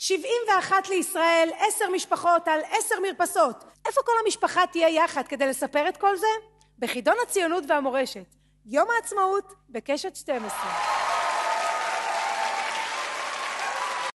71 לישראל, 10 משפחות על 10 מרפסות. איפה כל המשפחה תהיה יחד כדי לספר את כל זה? בחידון הציונות והמורשת. יום העצמאות בקשת 12